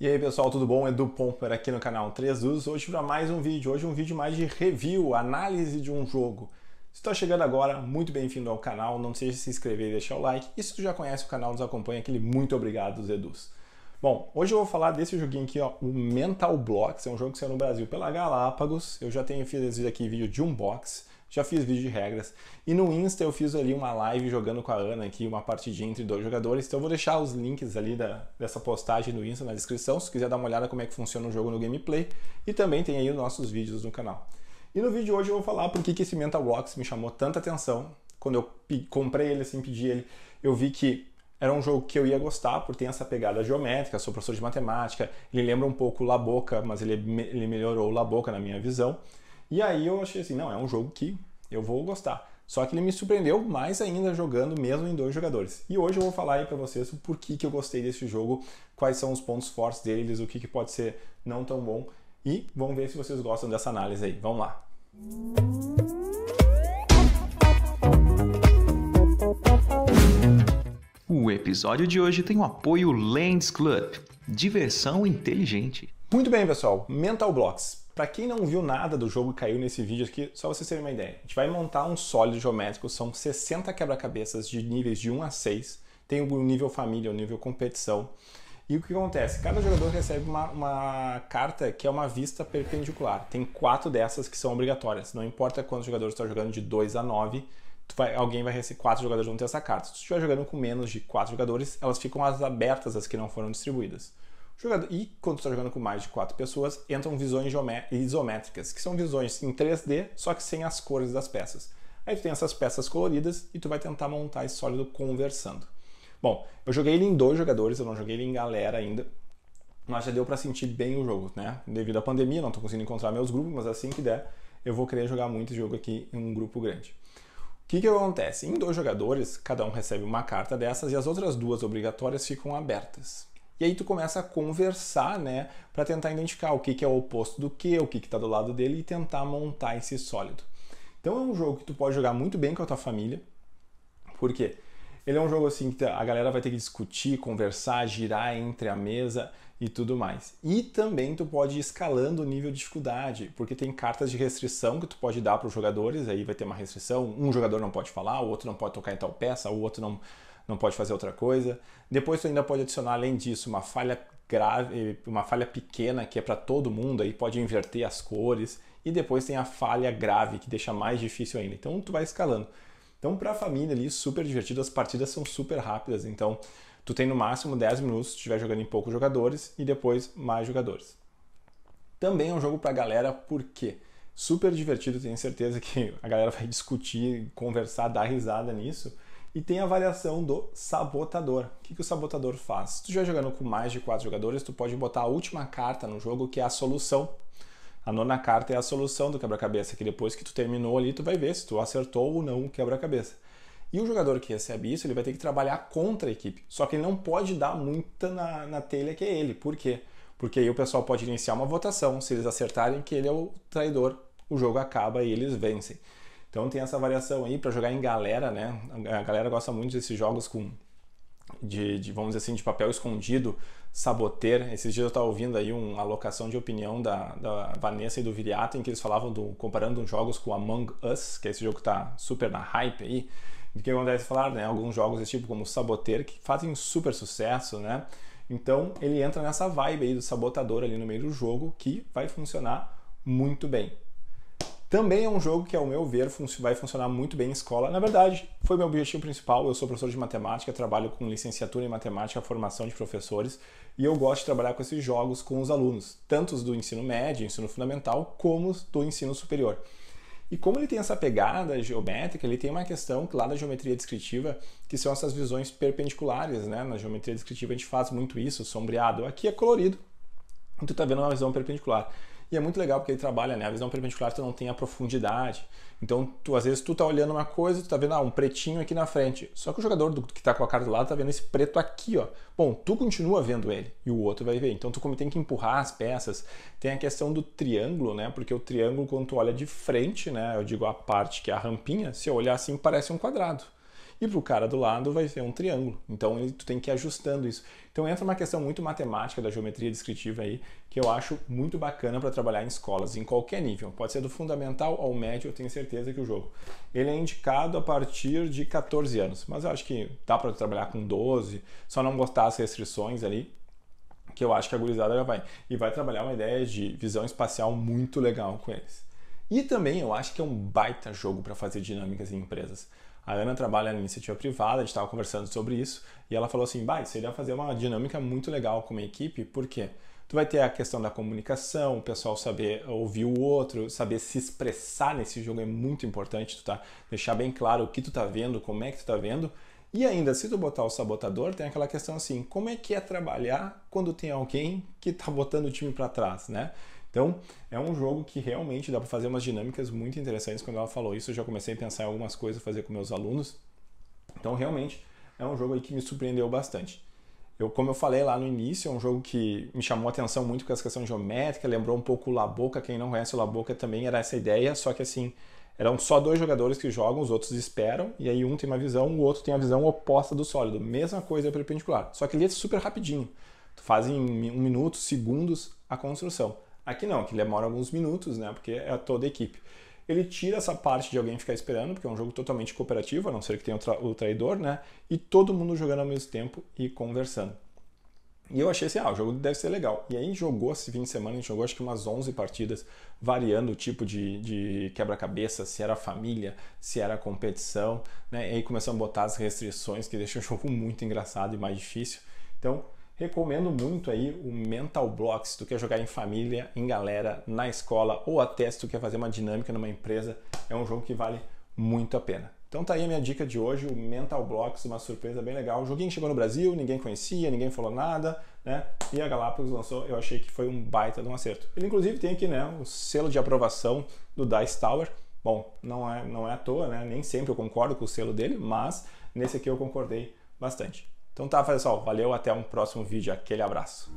E aí pessoal, tudo bom? Edu Pomper aqui no canal 3 dus hoje para mais um vídeo, hoje um vídeo mais de review, análise de um jogo. Se está chegando agora, muito bem-vindo ao canal, não se de se inscrever e deixar o like, e se tu já conhece o canal, nos acompanha, aquele é muito obrigado dos Edus. Bom, hoje eu vou falar desse joguinho aqui, ó, o Mental Blocks, é um jogo que saiu no Brasil pela Galápagos, eu já tenho fiz aqui vídeo de unbox, já fiz vídeo de regras. E no Insta eu fiz ali uma live jogando com a Ana aqui, uma partidinha entre dois jogadores. Então eu vou deixar os links ali da, dessa postagem no Insta na descrição, se quiser dar uma olhada como é que funciona o jogo no gameplay. E também tem aí os nossos vídeos no canal. E no vídeo de hoje eu vou falar por que, que esse Mental Blocks me chamou tanta atenção. Quando eu comprei ele, assim, pedi ele, eu vi que era um jogo que eu ia gostar, por ter essa pegada geométrica, sou professor de matemática, ele lembra um pouco La Boca, mas ele, é ele melhorou o La Boca na minha visão. E aí eu achei assim, não, é um jogo que eu vou gostar. Só que ele me surpreendeu mais ainda jogando mesmo em dois jogadores. E hoje eu vou falar aí para vocês o porquê que eu gostei desse jogo, quais são os pontos fortes deles, o que, que pode ser não tão bom. E vamos ver se vocês gostam dessa análise aí. Vamos lá! O episódio de hoje tem o apoio Lands Club. Diversão inteligente. Muito bem, pessoal. Mental Blocks para quem não viu nada do jogo e caiu nesse vídeo aqui, só vocês terem uma ideia. A gente vai montar um sólido geométrico, são 60 quebra-cabeças de níveis de 1 a 6. Tem o nível família, o nível competição. E o que acontece? Cada jogador recebe uma, uma, carta que é uma vista perpendicular. Tem quatro dessas que são obrigatórias. Não importa quantos jogadores estão tá jogando de 2 a 9, vai, alguém vai receber. Quatro jogadores vão ter essa carta. Se estiver jogando com menos de quatro jogadores, elas ficam as abertas, as que não foram distribuídas e quando está jogando com mais de quatro pessoas, entram visões isométricas, que são visões em 3D, só que sem as cores das peças. Aí tu tem essas peças coloridas e tu vai tentar montar esse sólido conversando. Bom, eu joguei ele em dois jogadores, eu não joguei ele em galera ainda, mas já deu para sentir bem o jogo, né? Devido à pandemia, não estou conseguindo encontrar meus grupos, mas assim que der, eu vou querer jogar muito jogo aqui em um grupo grande. O que, que acontece? Em dois jogadores, cada um recebe uma carta dessas e as outras duas obrigatórias ficam abertas. E aí tu começa a conversar, né, para tentar identificar o que, que é o oposto do que, o que está do lado dele e tentar montar esse sólido. Então é um jogo que tu pode jogar muito bem com a tua família. Por quê? Ele é um jogo assim que a galera vai ter que discutir, conversar, girar entre a mesa e tudo mais. E também tu pode ir escalando o nível de dificuldade, porque tem cartas de restrição que tu pode dar para os jogadores, aí vai ter uma restrição, um jogador não pode falar, o outro não pode tocar em tal peça, o outro não não pode fazer outra coisa. Depois tu ainda pode adicionar, além disso, uma falha grave, uma falha pequena que é para todo mundo, aí pode inverter as cores. E depois tem a falha grave que deixa mais difícil ainda. Então tu vai escalando. Então para a família ali, super divertido, as partidas são super rápidas. Então tu tem no máximo 10 minutos se estiver jogando em poucos jogadores e depois mais jogadores. Também é um jogo para galera, por quê? super divertido, tenho certeza que a galera vai discutir, conversar, dar risada nisso, e tem a avaliação do sabotador. O que, que o sabotador faz? Se tu estiver jogando com mais de quatro jogadores, tu pode botar a última carta no jogo, que é a solução. A nona carta é a solução do quebra-cabeça, que depois que tu terminou ali, tu vai ver se tu acertou ou não o quebra-cabeça. E o jogador que recebe isso, ele vai ter que trabalhar contra a equipe. Só que ele não pode dar muita na, na telha que é ele. Por quê? Porque aí o pessoal pode iniciar uma votação. Se eles acertarem que ele é o traidor, o jogo acaba e eles vencem. Então tem essa variação aí para jogar em galera, né? A galera gosta muito desses jogos com de, de, vamos dizer assim, de papel escondido, saboteiro. Esses dias eu estava ouvindo aí uma alocação de opinião da, da Vanessa e do Viriato, em que eles falavam do, comparando jogos com Among Us, que é esse jogo que está super na hype aí. Do que acontece falar, né? Alguns jogos desse tipo como Saboteiro, que fazem super sucesso, né? Então ele entra nessa vibe aí do sabotador ali no meio do jogo, que vai funcionar muito bem. Também é um jogo que, ao meu ver, vai funcionar muito bem em escola. Na verdade, foi meu objetivo principal. Eu sou professor de matemática, trabalho com licenciatura em matemática, formação de professores, e eu gosto de trabalhar com esses jogos com os alunos, tanto os do ensino médio, ensino fundamental, como os do ensino superior. E como ele tem essa pegada geométrica, ele tem uma questão lá da geometria descritiva, que são essas visões perpendiculares, né? Na geometria descritiva a gente faz muito isso, sombreado. Aqui é colorido, então tá vendo uma visão perpendicular. E é muito legal porque ele trabalha, né? A visão perpendicular tu não tem a profundidade. Então, tu, às vezes tu tá olhando uma coisa, tu tá vendo ah, um pretinho aqui na frente. Só que o jogador do, que tá com a cara do lado tá vendo esse preto aqui, ó. Bom, tu continua vendo ele e o outro vai ver. Então, tu como tem que empurrar as peças. Tem a questão do triângulo, né? Porque o triângulo, quando tu olha de frente, né? Eu digo a parte que é a rampinha, se eu olhar assim, parece um quadrado e para o cara do lado vai ser um triângulo. Então ele, tu tem que ir ajustando isso. Então entra uma questão muito matemática da geometria descritiva aí, que eu acho muito bacana para trabalhar em escolas, em qualquer nível. Pode ser do fundamental ao médio, eu tenho certeza que o jogo. Ele é indicado a partir de 14 anos, mas eu acho que dá para trabalhar com 12, só não gostar as restrições ali, que eu acho que a gurizada já vai. E vai trabalhar uma ideia de visão espacial muito legal com eles. E também eu acho que é um baita jogo para fazer dinâmicas em empresas. A Ana trabalha na iniciativa privada, a gente estava conversando sobre isso, e ela falou assim, bah, isso fazer uma dinâmica muito legal com a equipe, por quê? Tu vai ter a questão da comunicação, o pessoal saber ouvir o outro, saber se expressar nesse jogo é muito importante, tu tá deixar bem claro o que tu tá vendo, como é que tu tá vendo. E ainda, se tu botar o sabotador, tem aquela questão assim, como é que é trabalhar quando tem alguém que tá botando o time para trás, né? Então, é um jogo que realmente dá para fazer umas dinâmicas muito interessantes. Quando ela falou isso, eu já comecei a pensar em algumas coisas a fazer com meus alunos. Então, realmente, é um jogo aí que me surpreendeu bastante. Eu, como eu falei lá no início, é um jogo que me chamou a atenção muito com essa questão geométrica, lembrou um pouco o La Boca. Quem não conhece o La Boca também era essa ideia, só que assim, eram só dois jogadores que jogam, os outros esperam, e aí um tem uma visão, o outro tem a visão oposta do sólido. Mesma coisa perpendicular, só que ele é super rapidinho. Tu faz em um minuto, segundos a construção. Aqui não, aqui demora alguns minutos, né? Porque é toda a equipe. Ele tira essa parte de alguém ficar esperando, porque é um jogo totalmente cooperativo, a não ser que tenha o, tra o traidor, né? E todo mundo jogando ao mesmo tempo e conversando. E eu achei assim, ah, o jogo deve ser legal. E aí jogou esse fim de semana, a gente jogou acho que umas 11 partidas, variando o tipo de, de quebra-cabeça, se era família, se era competição, né? E aí começamos a botar as restrições, que deixa o jogo muito engraçado e mais difícil. Então, Recomendo muito aí o Mental Blocks, se tu quer jogar em família, em galera, na escola ou até se tu quer fazer uma dinâmica numa empresa, é um jogo que vale muito a pena. Então tá aí a minha dica de hoje, o Mental Blocks, uma surpresa bem legal. O joguinho chegou no Brasil, ninguém conhecia, ninguém falou nada, né? E a Galápagos lançou, eu achei que foi um baita de um acerto. Ele inclusive tem aqui, né, o selo de aprovação do Dice Tower. Bom, não é, não é à toa, né? Nem sempre eu concordo com o selo dele, mas nesse aqui eu concordei bastante. Então tá, pessoal, valeu, até um próximo vídeo, aquele abraço.